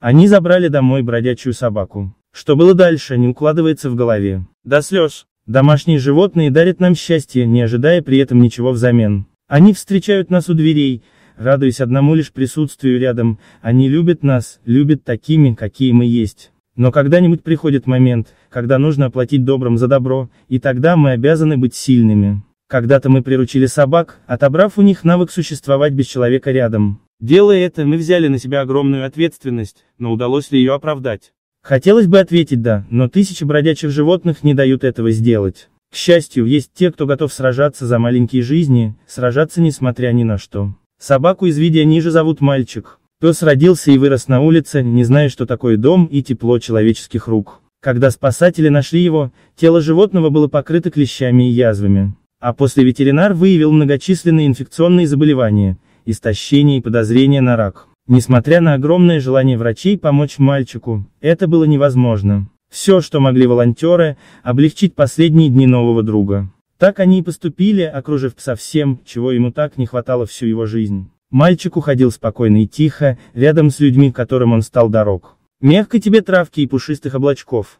Они забрали домой бродячую собаку. Что было дальше, не укладывается в голове. До слез. Домашние животные дарят нам счастье, не ожидая при этом ничего взамен. Они встречают нас у дверей, радуясь одному лишь присутствию рядом, они любят нас, любят такими, какие мы есть. Но когда-нибудь приходит момент, когда нужно оплатить добром за добро, и тогда мы обязаны быть сильными. Когда-то мы приручили собак, отобрав у них навык существовать без человека рядом. Делая это, мы взяли на себя огромную ответственность, но удалось ли ее оправдать? Хотелось бы ответить «да», но тысячи бродячих животных не дают этого сделать. К счастью, есть те, кто готов сражаться за маленькие жизни, сражаться несмотря ни на что. Собаку из видео ниже зовут мальчик. Пес родился и вырос на улице, не зная, что такое дом и тепло человеческих рук. Когда спасатели нашли его, тело животного было покрыто клещами и язвами. А после ветеринар выявил многочисленные инфекционные заболевания, истощение и подозрение на рак. Несмотря на огромное желание врачей помочь мальчику, это было невозможно. Все, что могли волонтеры, облегчить последние дни нового друга. Так они и поступили, окружив пса всем, чего ему так не хватало всю его жизнь. Мальчик уходил спокойно и тихо, рядом с людьми, которым он стал дорог. Мягко тебе травки и пушистых облачков.